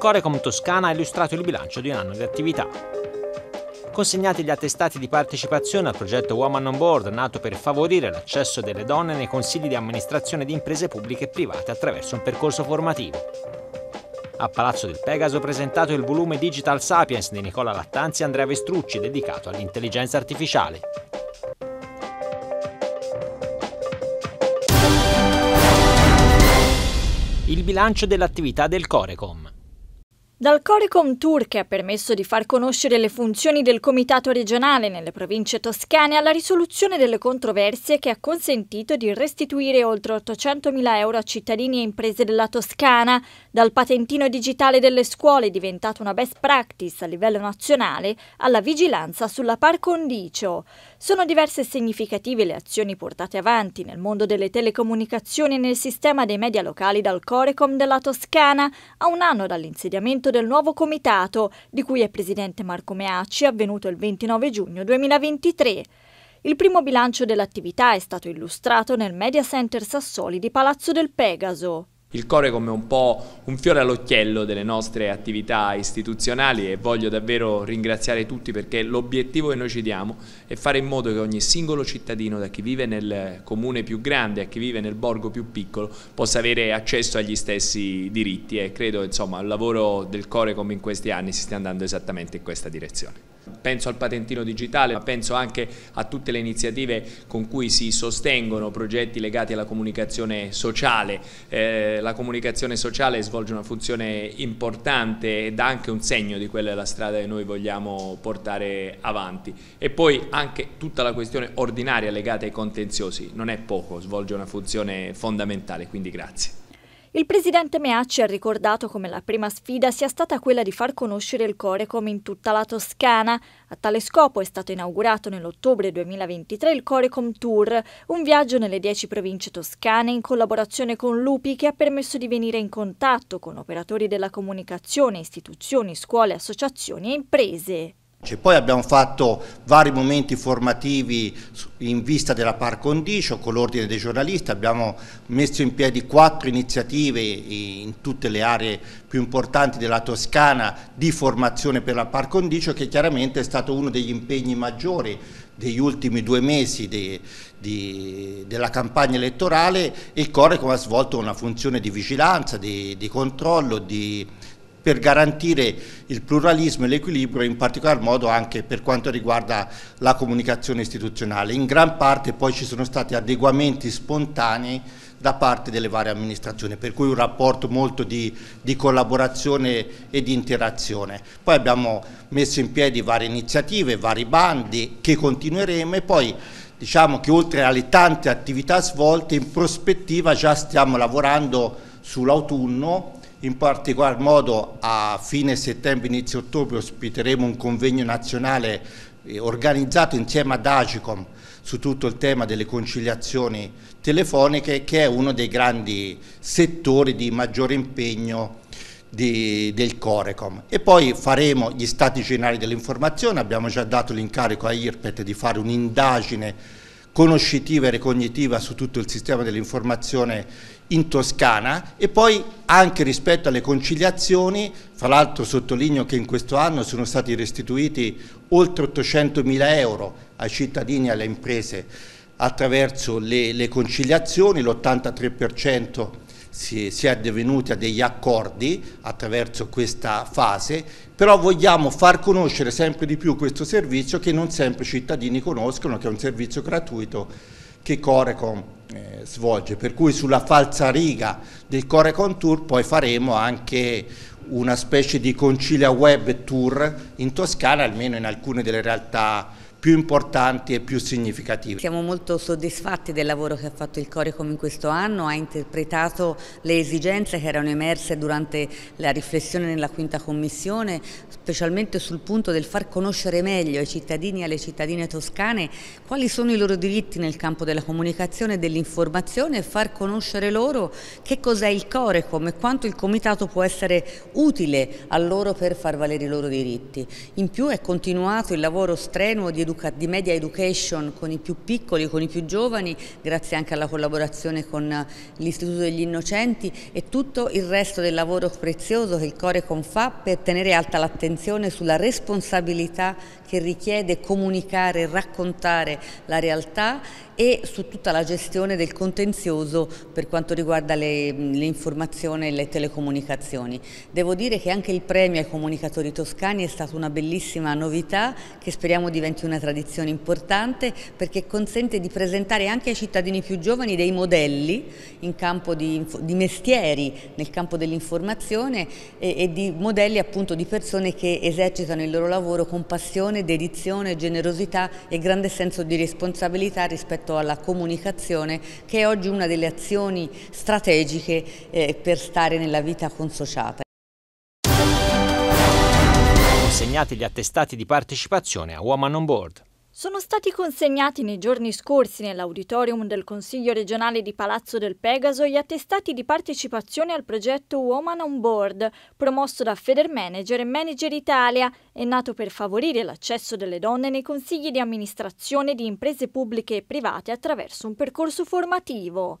Corecom Toscana ha illustrato il bilancio di un anno di attività. Consegnati gli attestati di partecipazione al progetto Woman on Board, nato per favorire l'accesso delle donne nei consigli di amministrazione di imprese pubbliche e private attraverso un percorso formativo a Palazzo del Pegaso presentato il volume Digital Sapiens di Nicola Lattanzi e Andrea Vestrucci dedicato all'intelligenza artificiale. Il bilancio dell'attività del Corecom. Dal Corecom Tour, che ha permesso di far conoscere le funzioni del Comitato regionale nelle province toscane, alla risoluzione delle controversie che ha consentito di restituire oltre 800.000 euro a cittadini e imprese della Toscana, dal patentino digitale delle scuole diventato una best practice a livello nazionale alla vigilanza sulla par condicio. Sono diverse e significative le azioni portate avanti nel mondo delle telecomunicazioni e nel sistema dei media locali dal Corecom della Toscana a un anno dall'insediamento del nuovo comitato, di cui è presidente Marco Meacci, avvenuto il 29 giugno 2023. Il primo bilancio dell'attività è stato illustrato nel Media Center Sassoli di Palazzo del Pegaso. Il core è come un po' un fiore all'occhiello delle nostre attività istituzionali e voglio davvero ringraziare tutti perché l'obiettivo che noi ci diamo è fare in modo che ogni singolo cittadino, da chi vive nel comune più grande a chi vive nel borgo più piccolo, possa avere accesso agli stessi diritti e credo insomma il lavoro del core come in questi anni si stia andando esattamente in questa direzione penso al patentino digitale, ma penso anche a tutte le iniziative con cui si sostengono progetti legati alla comunicazione sociale. Eh, la comunicazione sociale svolge una funzione importante e dà anche un segno di quella è la strada che noi vogliamo portare avanti. E poi anche tutta la questione ordinaria legata ai contenziosi, non è poco, svolge una funzione fondamentale, quindi grazie. Il presidente Meacci ha ricordato come la prima sfida sia stata quella di far conoscere il Corecom in tutta la Toscana. A tale scopo è stato inaugurato nell'ottobre 2023 il Corecom Tour, un viaggio nelle dieci province toscane in collaborazione con Lupi che ha permesso di venire in contatto con operatori della comunicazione, istituzioni, scuole, associazioni e imprese. Cioè, poi abbiamo fatto vari momenti formativi in vista della par condicio con l'ordine dei giornalisti, abbiamo messo in piedi quattro iniziative in tutte le aree più importanti della Toscana di formazione per la par condicio che chiaramente è stato uno degli impegni maggiori degli ultimi due mesi di, di, della campagna elettorale e il Corecom ha svolto una funzione di vigilanza, di, di controllo, di per garantire il pluralismo e l'equilibrio, in particolar modo anche per quanto riguarda la comunicazione istituzionale. In gran parte poi ci sono stati adeguamenti spontanei da parte delle varie amministrazioni, per cui un rapporto molto di, di collaborazione e di interazione. Poi abbiamo messo in piedi varie iniziative, vari bandi che continueremo e poi diciamo che oltre alle tante attività svolte in prospettiva già stiamo lavorando sull'autunno in particolar modo a fine settembre, inizio ottobre ospiteremo un convegno nazionale eh, organizzato insieme ad Agicom su tutto il tema delle conciliazioni telefoniche che è uno dei grandi settori di maggiore impegno di, del Corecom e poi faremo gli stati generali dell'informazione, abbiamo già dato l'incarico a IRPET di fare un'indagine conoscitiva e recognitiva su tutto il sistema dell'informazione in Toscana e poi anche rispetto alle conciliazioni, fra l'altro sottolineo che in questo anno sono stati restituiti oltre 800 mila euro ai cittadini e alle imprese attraverso le, le conciliazioni, l'83% si, si, è addivenuti a degli accordi attraverso questa fase, però vogliamo far conoscere sempre di più questo servizio che non sempre i cittadini conoscono, che è un servizio gratuito che Corecon eh, svolge, per cui sulla falsa riga del Corecon Tour poi faremo anche una specie di concilia web tour in Toscana, almeno in alcune delle realtà più importanti e più significativi. Siamo molto soddisfatti del lavoro che ha fatto il Corecom in questo anno, ha interpretato le esigenze che erano emerse durante la riflessione nella quinta commissione, specialmente sul punto del far conoscere meglio ai cittadini e alle cittadine toscane quali sono i loro diritti nel campo della comunicazione e dell'informazione e far conoscere loro che cos'è il Corecom e quanto il Comitato può essere utile a loro per far valere i loro diritti. In più è continuato il lavoro strenuo di educazione di media education con i più piccoli, con i più giovani, grazie anche alla collaborazione con eh, l'Istituto degli Innocenti e tutto il resto del lavoro prezioso che il Corecon fa per tenere alta l'attenzione sulla responsabilità che richiede comunicare, raccontare la realtà e su tutta la gestione del contenzioso per quanto riguarda l'informazione e le telecomunicazioni. Devo dire che anche il premio ai comunicatori toscani è stata una bellissima novità che speriamo diventi una tradizione importante perché consente di presentare anche ai cittadini più giovani dei modelli in campo di, di mestieri, nel campo dell'informazione e, e di modelli appunto di persone che esercitano il loro lavoro con passione passione, dedizione, generosità e grande senso di responsabilità rispetto alla comunicazione che è oggi una delle azioni strategiche eh, per stare nella vita consociata. Consegnati gli attestati di partecipazione a Woman on Board sono stati consegnati nei giorni scorsi nell'auditorium del Consiglio regionale di Palazzo del Pegaso gli attestati di partecipazione al progetto Woman on Board, promosso da Federmanager e Manager Italia, e nato per favorire l'accesso delle donne nei consigli di amministrazione di imprese pubbliche e private attraverso un percorso formativo.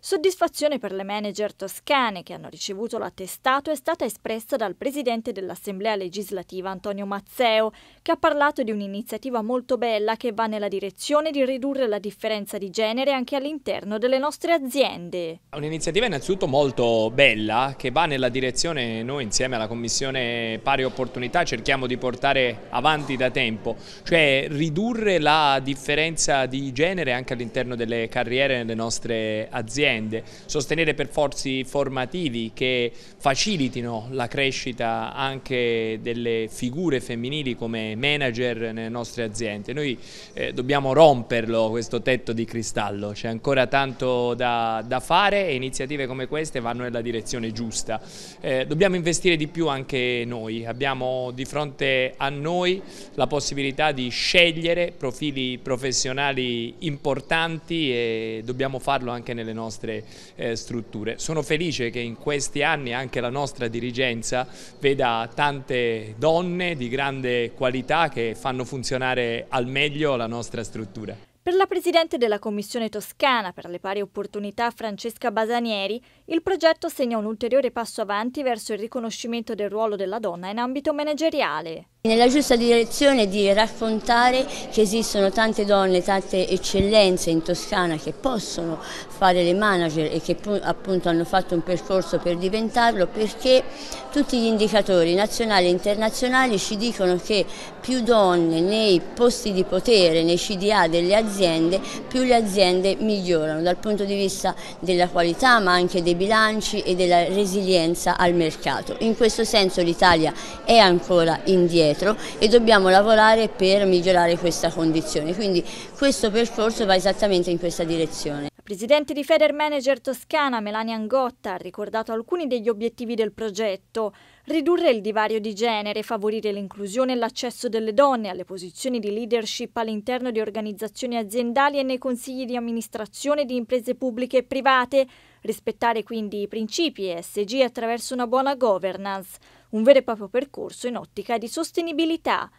Soddisfazione per le manager toscane che hanno ricevuto l'attestato è stata espressa dal presidente dell'Assemblea legislativa Antonio Mazzeo, che ha parlato di un'iniziativa molto bella che va nella direzione di ridurre la differenza di genere anche all'interno delle nostre aziende. Un'iniziativa innanzitutto molto bella che va nella direzione noi insieme alla Commissione Pari Opportunità cerchiamo di portare avanti da tempo, cioè ridurre la differenza di genere anche all'interno delle carriere nelle nostre aziende aziende, sostenere percorsi formativi che facilitino la crescita anche delle figure femminili come manager nelle nostre aziende. Noi eh, dobbiamo romperlo questo tetto di cristallo, c'è ancora tanto da, da, fare e iniziative come queste vanno nella direzione giusta. Eh, dobbiamo investire di più anche noi, abbiamo di fronte a noi la possibilità di scegliere profili professionali importanti e dobbiamo farlo anche nelle nostre nostre eh, strutture. Sono felice che in questi anni anche la nostra dirigenza veda tante donne di grande qualità che fanno funzionare al meglio la nostra struttura. Per la Presidente della Commissione Toscana per le pari opportunità Francesca Basanieri, il progetto segna un ulteriore passo avanti verso il riconoscimento del ruolo della donna in ambito manageriale. Nella giusta direzione di raccontare che esistono tante donne, tante eccellenze in Toscana che possono fare le manager e che appunto hanno fatto un percorso per diventarlo perché tutti gli indicatori nazionali e internazionali ci dicono che più donne nei posti di potere, nei CDA delle aziende, più le aziende migliorano dal punto di vista della qualità ma anche dei bilanci e della resilienza al mercato. In questo senso l'Italia è ancora indietro indietro e dobbiamo lavorare per migliorare questa condizione, quindi questo percorso va esattamente in questa direzione. Presidente di Feder Manager Toscana Melania Angotta ha ricordato alcuni degli obiettivi del progetto. Ridurre il divario di genere, favorire l'inclusione e l'accesso delle donne alle posizioni di leadership all'interno di organizzazioni aziendali e nei consigli di amministrazione di imprese pubbliche e private, rispettare quindi i principi ESG attraverso una buona governance un vero e proprio percorso in ottica di sostenibilità.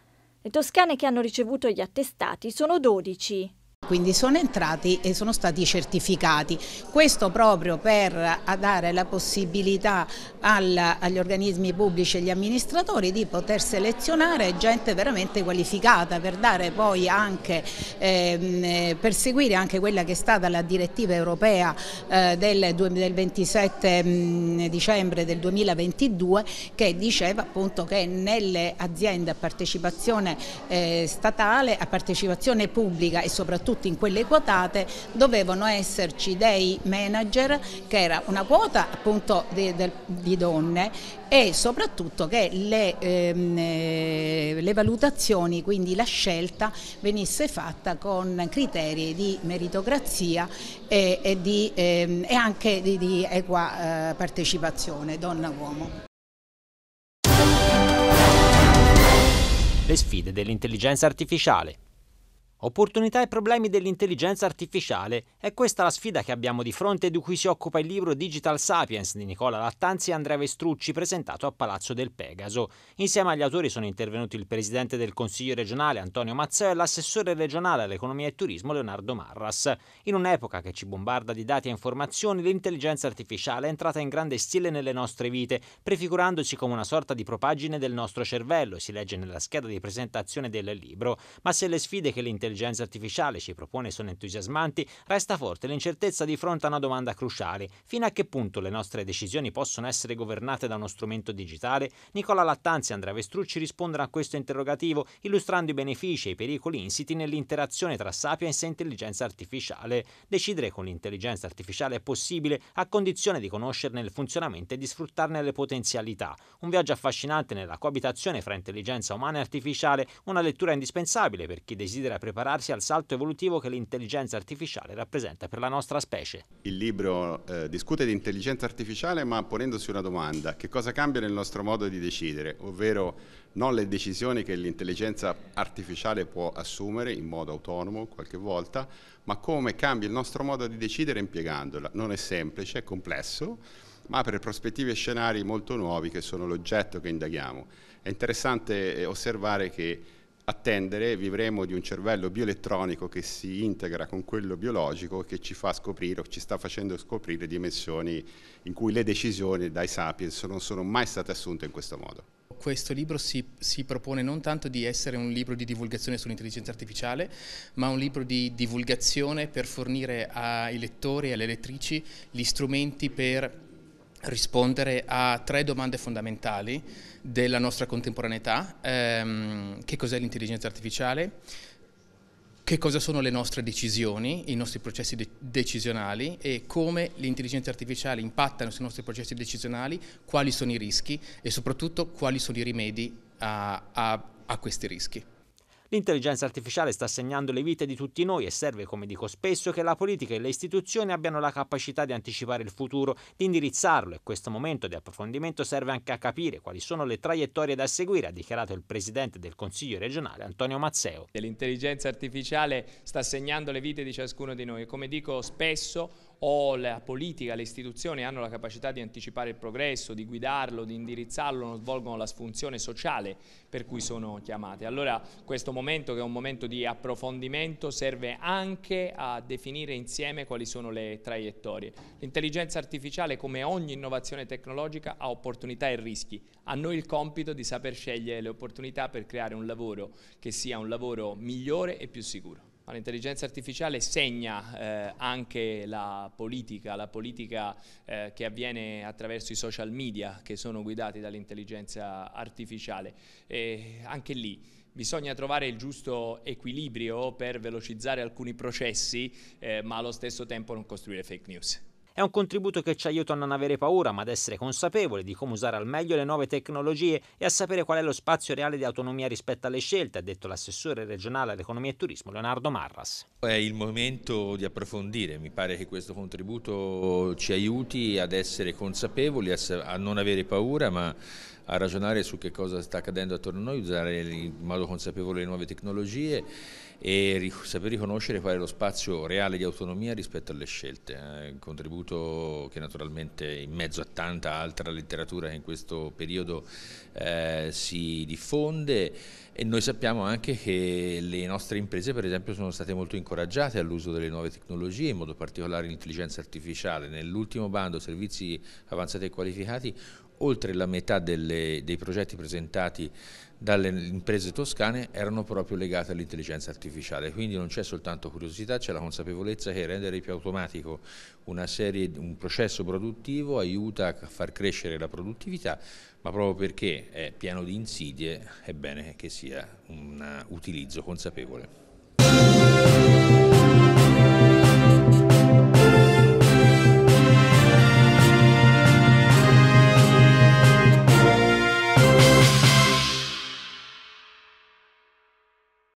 Le toscane che hanno ricevuto gli attestati sono 12 quindi sono entrati e sono stati certificati. Questo proprio per dare la possibilità al, agli organismi pubblici e agli amministratori di poter selezionare gente veramente qualificata per dare poi anche, ehm, eh, seguire anche quella che è stata la direttiva europea eh, del, del, 27 mh, mm, dicembre del 2022 che diceva appunto che nelle aziende a partecipazione eh, statale, a partecipazione pubblica e soprattutto soprattutto in quelle quotate dovevano esserci dei manager che era una quota appunto di, di donne e soprattutto che le, ehm, eh, le valutazioni, quindi la scelta venisse fatta con criteri di meritocrazia e, e, di, ehm, e anche di, di equa eh, partecipazione donna-uomo. Le sfide dell'intelligenza artificiale Opportunità e problemi dell'intelligenza artificiale. È questa la sfida che abbiamo di fronte e di cui si occupa il libro Digital Sapiens di Nicola Lattanzi e Andrea Vestrucci presentato a Palazzo del Pegaso. Insieme agli autori sono intervenuti il presidente del Consiglio regionale Antonio Mazzeo e l'assessore regionale all'economia e turismo Leonardo Marras. In un'epoca che ci bombarda di dati e informazioni, l'intelligenza artificiale è entrata in grande stile nelle nostre vite, prefigurandosi come una sorta di propagine del nostro cervello, si legge nella scheda di presentazione del libro, ma se le sfide che l'intelligenza l'intelligenza artificiale ci propone sono entusiasmanti, resta forte l'incertezza di fronte a una domanda cruciale. Fino a che punto le nostre decisioni possono essere governate da uno strumento digitale? Nicola Lattanzi e Andrea Vestrucci rispondono a questo interrogativo illustrando i benefici e i pericoli insiti nell'interazione tra sapiens e intelligenza artificiale. Decidere con l'intelligenza artificiale è possibile a condizione di conoscerne il funzionamento e di sfruttarne le potenzialità. Un viaggio affascinante nella coabitazione fra intelligenza umana e artificiale, una lettura indispensabile per chi desidera preparare prepararsi al salto evolutivo che l'intelligenza artificiale rappresenta per la nostra specie. Il libro eh, discute di intelligenza artificiale ma ponendosi una domanda, che cosa cambia nel nostro modo di decidere, ovvero non le decisioni che l'intelligenza artificiale può assumere in modo autonomo qualche volta, ma come cambia il nostro modo di decidere impiegandola. Non è semplice, è complesso ma per prospettive e scenari molto nuovi che sono l'oggetto che indaghiamo. È interessante eh, osservare che attendere vivremo di un cervello bioelettronico che si integra con quello biologico e che ci fa scoprire o ci sta facendo scoprire dimensioni in cui le decisioni dai sapiens non sono mai state assunte in questo modo. Questo libro si, si propone non tanto di essere un libro di divulgazione sull'intelligenza artificiale, ma un libro di divulgazione per fornire ai lettori e alle lettrici gli strumenti per rispondere a tre domande fondamentali della nostra contemporaneità, ehm, che cos'è l'intelligenza artificiale, che cosa sono le nostre decisioni, i nostri processi de decisionali e come l'intelligenza artificiale impatta sui nostri processi decisionali, quali sono i rischi e soprattutto quali sono i rimedi a, a, a questi rischi. L'intelligenza artificiale sta segnando le vite di tutti noi e serve, come dico spesso, che la politica e le istituzioni abbiano la capacità di anticipare il futuro, di indirizzarlo e questo momento di approfondimento serve anche a capire quali sono le traiettorie da seguire, ha dichiarato il presidente del Consiglio regionale Antonio Mazzeo. L'intelligenza artificiale sta segnando le vite di ciascuno di noi e come dico spesso o la politica, le istituzioni hanno la capacità di anticipare il progresso, di guidarlo, di indirizzarlo, non svolgono la funzione sociale per cui sono chiamate. Allora questo momento che è un momento di approfondimento serve anche a definire insieme quali sono le traiettorie. L'intelligenza artificiale come ogni innovazione tecnologica ha opportunità e rischi. A noi il compito di saper scegliere le opportunità per creare un lavoro che sia un lavoro migliore e più sicuro. L'intelligenza artificiale segna eh, anche la politica, la politica eh, che avviene attraverso i social media che sono guidati dall'intelligenza artificiale. E anche lì bisogna trovare il giusto equilibrio per velocizzare alcuni processi, eh, ma allo stesso tempo non costruire fake news. È un contributo che ci aiuta a non avere paura, ma ad essere consapevoli di come usare al meglio le nuove tecnologie e a sapere qual è lo spazio reale di autonomia rispetto alle scelte, ha detto l'assessore regionale all'economia e turismo Leonardo Marras. È il momento di approfondire, mi pare che questo contributo ci aiuti ad essere consapevoli, a non avere paura, ma a ragionare su che cosa sta accadendo attorno a noi, usare in modo consapevole le nuove tecnologie e ric saper riconoscere qual è lo spazio reale di autonomia rispetto alle scelte. È eh. un contributo che naturalmente in mezzo a tanta altra letteratura che in questo periodo eh, si diffonde e noi sappiamo anche che le nostre imprese per esempio sono state molto incoraggiate all'uso delle nuove tecnologie, in modo particolare l'intelligenza artificiale. Nell'ultimo bando servizi avanzati e qualificati oltre la metà delle, dei progetti presentati dalle imprese toscane erano proprio legate all'intelligenza artificiale, quindi non c'è soltanto curiosità, c'è la consapevolezza che rendere più automatico serie, un processo produttivo aiuta a far crescere la produttività, ma proprio perché è pieno di insidie è bene che sia un utilizzo consapevole.